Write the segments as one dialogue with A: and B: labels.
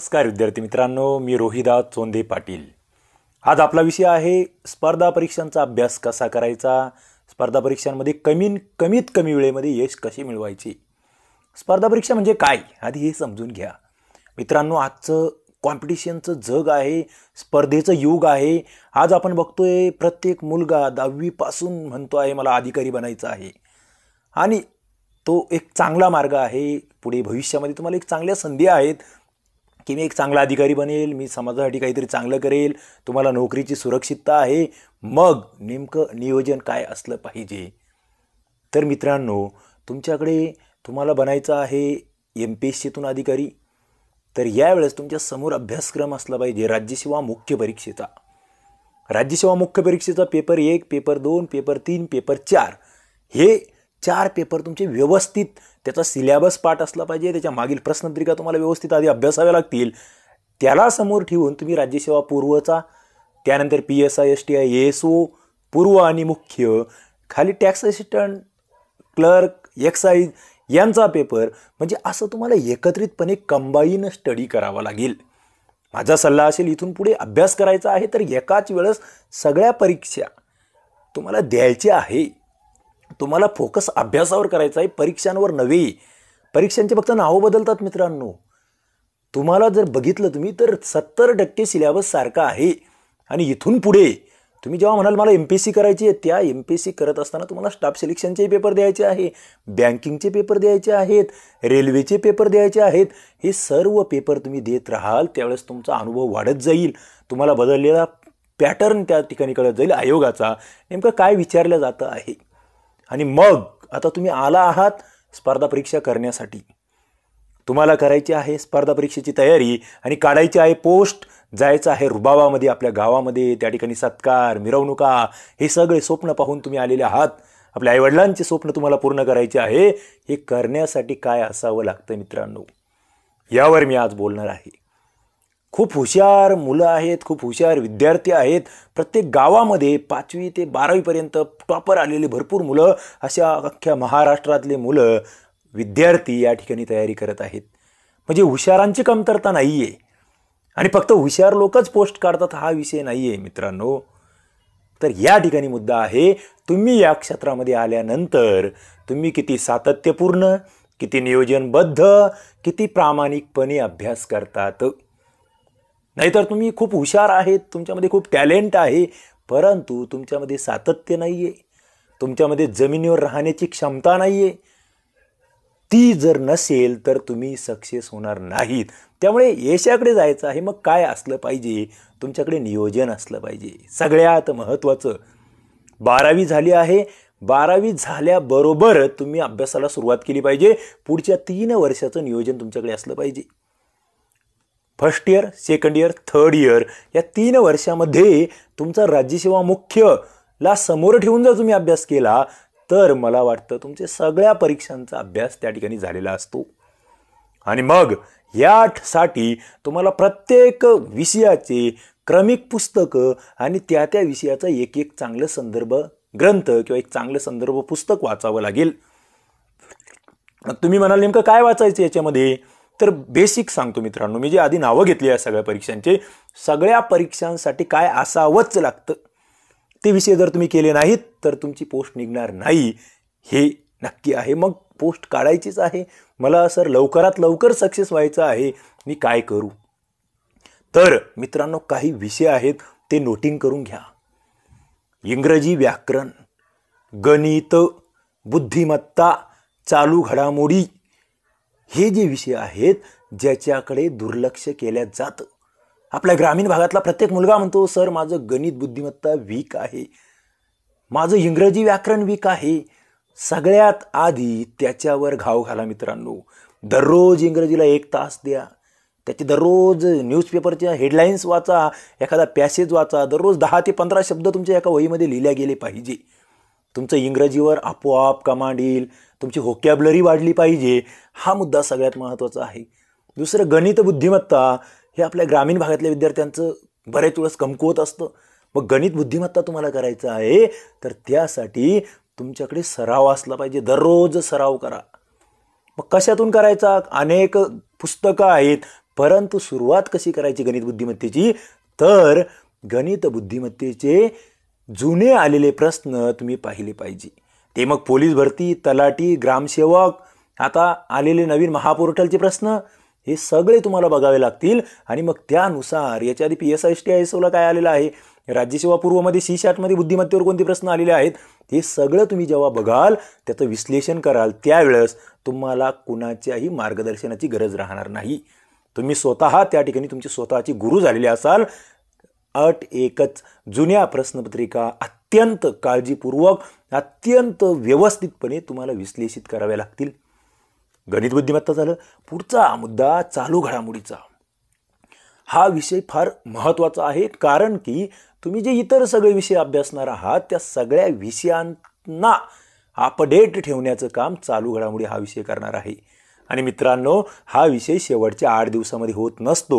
A: नमस्कार विद्यार्थी मित्रांनो मी रोहिदा चोंदे पाटील आज आपला विषय आहे स्पर्धा परीक्षांचा अभ्यास कसा करायचा स्पर्धा परीक्षांमध्ये कमी कमीत कमी वेळेमध्ये यश कशी मिळवायचे स्पर्धा परीक्षा म्हणजे काय आधी हे समजून घ्या मित्रांनो आजचं कॉम्पिटिशनचं जग आहे स्पर्धेचं युग आहे आज आपण बघतोय प्रत्येक मुलगा दहावीपासून म्हणतो आहे मला अधिकारी बनायचा आहे आणि तो एक चांगला मार्ग आहे पुढे भविष्यामध्ये तुम्हाला एक चांगल्या संधी आहेत की मी एक चांगला अधिकारी बनेल मी समाजासाठी काहीतरी चांगलं करेल तुम्हाला नोकरीची सुरक्षितता आहे मग नेमकं नियोजन काय असलं पाहिजे तर मित्रांनो तुमच्याकडे तुम्हाला बनायचं आहे एम पी एस सीतून अधिकारी तर यावेळेस तुमच्या समोर अभ्यासक्रम असला पाहिजे राज्यसेवा मुख्य परीक्षेचा राज्यसेवा मुख्य परीक्षेचा पेपर एक पेपर दोन पेपर तीन पेपर चार हे चार पेपर तुमचे व्यवस्थित त्याचा सिलेबस पाठ असला पाहिजे त्याच्या मागील प्रश्नपत्रिका तुम्हाला व्यवस्थित आधी अभ्यासाव्या लागतील त्याला समोर ठेवून तुम्ही राज्यसेवा पूर्वचा त्यानंतर P S I S T I S O पूर्व आणि मुख्य खाली टॅक्स असिस्टंट क्लर्क एक्साईज यांचा पेपर म्हणजे असं तुम्हाला एकत्रितपणे कंबाईन स्टडी करावा लागेल माझा सल्ला असेल इथून पुढे अभ्यास करायचा आहे तर एकाच वेळेस सगळ्या परीक्षा तुम्हाला द्यायच्या आहे तुम्हाला फोकस अभ्यासावर करायचा आहे परीक्षांवर नव्हे परीक्षांचे फक्त नावं बदलतात मित्रांनो तुम्हाला जर बघितलं तुम्ही तर सत्तर टक्के सिलेबस सारखा आहे आणि इथून पुढे तुम्ही जेव्हा म्हणाल मला एम पी सी करायची आहे त्या एम पी एस सी करत असताना तुम्हाला स्टाफ सिलेक्शनचे पेपर द्यायचे आहे बँकिंगचे पेपर द्यायचे आहेत रेल्वेचे पेपर द्यायचे आहेत हे सर्व पेपर तुम्ही देत राहाल त्यावेळेस तुमचा अनुभव वाढत जाईल तुम्हाला बदललेला पॅटर्न त्या ठिकाणी कळत जाईल आयोगाचा नेमकं काय विचारलं जातं आहे आणि मग आता तुम्ही आला आहात स्पर्धा परीक्षा करण्यासाठी तुम्हाला करायची आहे स्पर्धा परीक्षेची तयारी आणि काढायची आहे पोस्ट जायचं आहे रुबाबामध्ये आपल्या गावामध्ये त्या ठिकाणी सत्कार मिरवणुका हे सगळे स्वप्न पाहून तुम्ही आलेले आहात आपल्या आईवडिलांचे स्वप्न तुम्हाला पूर्ण करायचे आहे हे करण्यासाठी काय असावं लागतं मित्रांनो यावर मी आज बोलणार आहे खूप हुशार मुलं आहेत खूप हुशार विद्यार्थी आहेत प्रत्येक गावामध्ये पाचवी ते बारावीपर्यंत टॉपर आलेले भरपूर मुलं अशा अख्ख्या महाराष्ट्रातले मुलं विद्यार्थी या ठिकाणी तयारी करत आहेत म्हणजे हुशारांची कमतरता नाही आहे आणि फक्त हुशार लोकच पोस्ट काढतात हा विषय नाही आहे मित्रांनो तर या ठिकाणी मुद्दा आहे तुम्ही या क्षेत्रामध्ये आल्यानंतर तुम्ही किती सातत्यपूर्ण किती नियोजनबद्ध किती प्रामाणिकपणे अभ्यास करतात नाहीतर तुम्ही खूप हुशार आहेत तुमच्यामध्ये खूप टॅलेंट आहे परंतु तुमच्यामध्ये सातत्य नाही आहे तुमच्यामध्ये जमिनीवर राहण्याची क्षमता नाही आहे ती जर नसेल तर तुम्ही सक्सेस होणार नाहीत त्यामुळे यशाकडे जायचं आहे मग काय असलं पाहिजे तुमच्याकडे नियोजन असलं पाहिजे सगळ्यात महत्त्वाचं बारावी झाली आहे बारावी झाल्याबरोबर तुम्ही अभ्यासाला सुरुवात केली पाहिजे पुढच्या तीन वर्षाचं नियोजन तुमच्याकडे असलं पाहिजे first year second year third year या तीन वर्षामध्ये तुमचा राज्यसेवा ला समोर ठेवून जर तुम्ही अभ्यास केला तर मला वाटतं तुमचे सगळ्या परीक्षांचा अभ्यास त्या ठिकाणी झालेला असतो आणि मग यासाठी तुम्हाला प्रत्येक विषयाचे क्रमिक पुस्तकं आणि त्या त्या विषयाचा एक एक चांगलं संदर्भ ग्रंथ किंवा एक चांगलं संदर्भ पुस्तक वाचावं लागेल तुम्ही म्हणाल नेमकं काय वाचायचं याच्यामध्ये तर बेसिक सांगतो मित्रांनो मी जे आधी नावं घेतली आहे सगळ्या परीक्षांचे सगळ्या परीक्षांसाठी काय असावंच लागतं ते विषय जर तुम्ही केले नाहीत तर तुमची पोस्ट निघणार नाही हे नक्की आहे मग पोस्ट काढायचीच आहे मला सर लवकरात लवकर सक्सेस व्हायचं आहे मी काय करू तर मित्रांनो काही विषय आहेत ते नोटिंग करून घ्या इंग्रजी व्याकरण गणित बुद्धिमत्ता चालू घडामोडी हे जे विषय आहेत ज्याच्याकडे दुर्लक्ष केल्या जातं आपल्या ग्रामीण भागातला प्रत्येक मुलगा म्हणतो सर माझं गणित बुद्धिमत्ता वीक आहे माझं इंग्रजी व्याकरण वीक आहे सगळ्यात आधी त्याच्यावर घाव घाला मित्रांनो दररोज इंग्रजीला एक तास द्या त्याचे दररोज न्यूजपेपरच्या हेडलाईन्स वाचा एखादा पॅसेज वाचा दररोज दहा ते पंधरा शब्द तुमच्या एका वहीमध्ये लिहिल्या गेले पाहिजे तुमचं इंग्रजीवर आपोआप कमांड येईल तुमची होकॅबलरी वाढली पाहिजे हा मुद्दा सगळ्यात महत्त्वाचा आहे दुसरं गणित बुद्धिमत्ता हे आपल्या ग्रामीण भागातल्या विद्यार्थ्यांचं बरेच वेळेस कमकुवत असतं मग गणित बुद्धिमत्ता तुम्हाला करायचं आहे तर त्यासाठी तुमच्याकडे सराव असला पाहिजे दररोज सराव करा मग कशातून करायचा अनेक पुस्तकं आहेत परंतु सुरुवात कशी करायची गणित बुद्धिमत्तेची तर गणित बुद्धिमत्तेचे जुने आलेले प्रश्न तुम्ही पाहिले पाहिजे ते मग पोलीस भरती तलाटी ग्रामसेवक आता आलेले नवीन महापोर्टलचे प्रश्न हे सगळे तुम्हाला बघावे लागतील आणि मग त्यानुसार याच्या आधी P S I S T I S ओला काय आलेलं आहे राज्यसेवा पूर्वमध्ये सी शॅटमध्ये बुद्धिमत्तेवर कोणते प्रश्न आलेले आहेत हे सगळं तुम्ही जेव्हा बघाल त्याचं विश्लेषण कराल त्यावेळेस तुम्हाला कुणाच्याही मार्गदर्शनाची गरज राहणार नाही तुम्ही स्वतः त्या ठिकाणी तुमची स्वतःची गुरु झालेले असाल अट एकच जुन्या प्रश्नपत्रिका अत्यंत काळजीपूर्वक अत्यंत व्यवस्थितपणे तुम्हाला विश्लेषित कराव्या लागतील गणित बुद्धिमत्ता झालं पुढचा मुद्दा चालू घडामोडीचा हा विषय फार महत्त्वाचा आहे कारण की तुम्ही जे इतर सगळे विषय अभ्यासणार आहात त्या सगळ्या विषयांना अपडेट ठेवण्याचं काम चालू घडामोडी हा विषय करणार आहे आणि मित्रांनो हा विषय शेवटच्या आठ दिवसामध्ये होत नसतो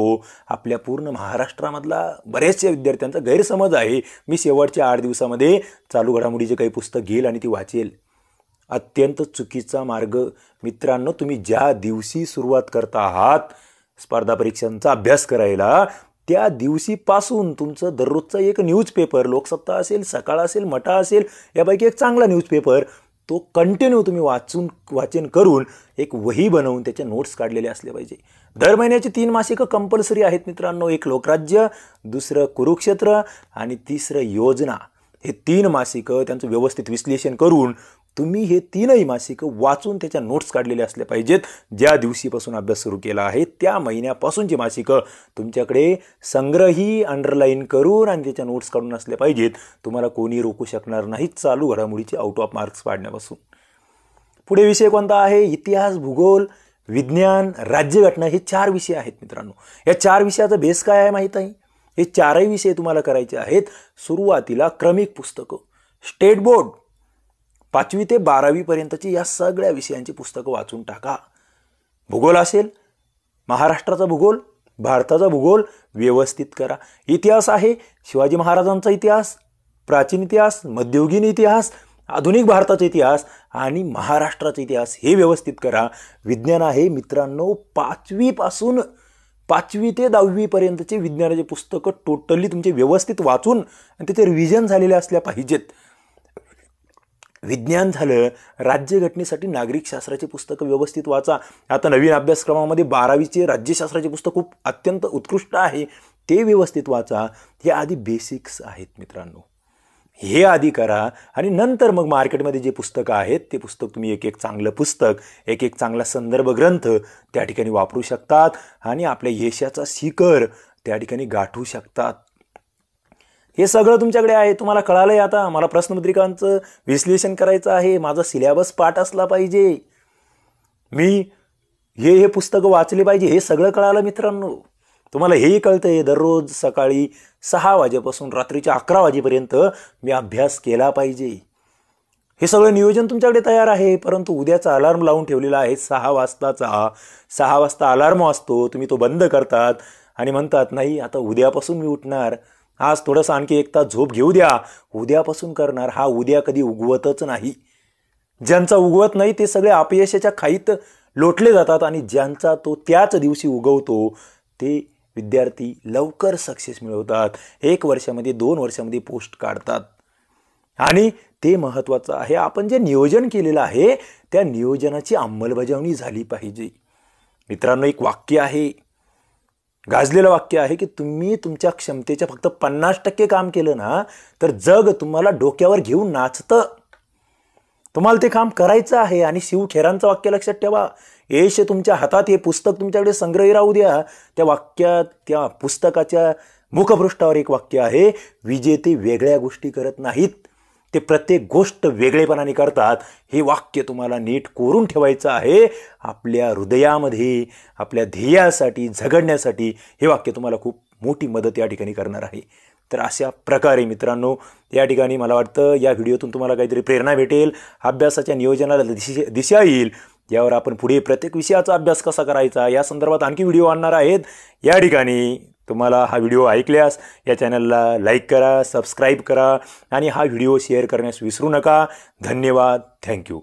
A: आपल्या पूर्ण महाराष्ट्रामधला बऱ्याचशा विद्यार्थ्यांचा गैरसमज आहे मी शेवटच्या आठ दिवसामध्ये चालू घडामोडीचे काही पुस्तक घेईल आणि ती वाचेल अत्यंत चुकीचा मार्ग मित्रांनो तुम्ही ज्या दिवशी सुरुवात करता आहात स्पर्धा परीक्षांचा अभ्यास करायला त्या दिवशीपासून तुमचं दररोजचा एक न्यूजपेपर लोकसत्ता असेल सकाळ असेल मटा असेल यापैकी एक चांगला न्यूजपेपर तो कंटिन्यू तुम्ही वाचून वाचन करून एक वही बनवून त्याचे नोट्स काढलेले असले पाहिजे दर महिन्याचे तीन मासिकं कंपल्सरी आहेत मित्रांनो एक लोकराज्य दुसरं कुरुक्षेत्र आणि तिसरं योजना हे तीन मासिकं त्यांचं व्यवस्थित विश्लेषण करून तुम्ही हे तीनही मासिकं वाचून त्याच्या नोट्स काढलेले असले पाहिजेत ज्या दिवशीपासून अभ्यास सुरू केला आहे त्या महिन्यापासूनची मासिकं तुमच्याकडे संग्रही अंडरलाईन करून आणि त्याच्या नोट्स काढून असले पाहिजेत तुम्हाला कोणी रोखू शकणार नाहीत चालू घडामोडीचे आउट ऑफ मार्क्स पाडण्यापासून पुढे विषय कोणता आहे इतिहास भूगोल विज्ञान राज्यघटना हे चार विषय आहेत मित्रांनो या चार विषयाचा बेस काय आहे माहीत आहे हे चारही विषय तुम्हाला करायचे आहेत सुरुवातीला क्रमिक पुस्तकं स्टेट बोर्ड पाचवी ते बारावीपर्यंतची या सगळ्या विषयांची पुस्तकं वाचून टाका भूगोल असेल महाराष्ट्राचा भूगोल भारताचा भूगोल व्यवस्थित करा इतिहास आहे शिवाजी महाराजांचा इतिहास प्राचीन इतिहास मध्ययुगीन इतिहास आधुनिक भारताचा इतिहास आणि महाराष्ट्राचा इतिहास हे व्यवस्थित करा विज्ञान आहे मित्रांनो पाचवीपासून पाचवी ते दहावीपर्यंतचे विज्ञानाचे पुस्तकं टोटली तुमचे व्यवस्थित वाचून आणि त्याचे रिव्हिजन झालेले असल्या पाहिजेत विज्ञान झालं राज्यघटनेसाठी नागरिकशास्त्राची पुस्तकं व्यवस्थित वाचा आता नवीन अभ्यासक्रमामध्ये बारावीचे राज्यशास्त्राचे पुस्तक खूप अत्यंत उत्कृष्ट आहे ते व्यवस्थित वाचा हे आधी बेसिक्स आहेत मित्रांनो हे आधी करा आणि नंतर मग मार्केटमध्ये जे पुस्तकं आहेत ते पुस्तक तुम्ही एक एक चांगलं पुस्तक एक एक चांगला संदर्भ ग्रंथ त्या ठिकाणी वापरू शकतात आणि आपल्या यशाचा शिखर त्या ठिकाणी गाठू शकतात हे सगळं तुमच्याकडे आहे तुम्हाला कळालं आहे आता मला प्रश्नपत्रिकांचं विश्लेषण करायचं आहे माझा सिलेबस पाठ असला पाहिजे मी हे हे पुस्तकं वाचले पाहिजे हे सगळं कळालं मित्रांनो तुम्हाला हेही कळतं आहे दररोज सकाळी सहा वाजेपासून रात्रीच्या अकरा वाजेपर्यंत मी अभ्यास केला पाहिजे हे सगळं नियोजन तुमच्याकडे तयार आहे परंतु उद्याचा अलार्म लावून ठेवलेला आहे सहा वाजताचा सहा वाजता अलार्म असतो तुम्ही तो बंद करतात आणि म्हणतात नाही आता उद्यापासून मी उठणार आज थोडंसं आणखी एक तास झोप घेऊ द्या उद्यापासून करणार हा उद्या कधी उगवतच नाही ज्यांचा उगवत नाही ते सगळे अपयशाच्या खाईत लोटले जातात आणि ज्यांचा तो त्याच दिवशी उगवतो ते विद्यार्थी लवकर सक्सेस मिळवतात एक वर्षामध्ये दोन वर्षामध्ये पोस्ट काढतात आणि ते महत्त्वाचं आहे आपण जे नियोजन केलेलं आहे त्या नियोजनाची अंमलबजावणी झाली पाहिजे मित्रांनो एक वाक्य आहे गाजलेलं वाक्य आहे की तुम्ही तुमच्या क्षमतेच्या फक्त पन्नास टक्के काम केलं ना तर जग तुम्हाला डोक्यावर घेऊन नाचतं तुम्हाला ते काम करायचं आहे आणि शिव खेरांचं वाक्य लक्षात ठेवा यश तुमच्या हातात हे पुस्तक तुमच्याकडे संग्रही राहू द्या त्या वाक्यात त्या पुस्तकाच्या मुखपृष्ठावर एक वाक्य आहे विजेते वेगळ्या गोष्टी करत नाहीत ते प्रत्येक गोष्ट वेगळेपणाने करतात हे वाक्य तुम्हाला नीट कोरून ठेवायचं आहे आपल्या हृदयामध्ये आपल्या ध्येयासाठी झगडण्यासाठी हे वाक्य तुम्हाला खूप मोठी मदत या ठिकाणी करणार आहे तर अशा प्रकारे मित्रांनो या ठिकाणी मला वाटतं या व्हिडिओतून तुम्हाला काहीतरी प्रेरणा भेटेल अभ्यासाच्या नियोजनाला दिशा दिशा येईल यावर आपण पुढे प्रत्येक विषयाचा अभ्यास कसा करायचा या संदर्भात आणखी व्हिडिओ आणणार आहेत या ठिकाणी तुम्हाला हा व्हिडिओ ऐकल्यास या चॅनलला लाईक करा सबस्क्राईब करा आणि हा व्हिडिओ शेअर करण्यास विसरू नका धन्यवाद थँक्यू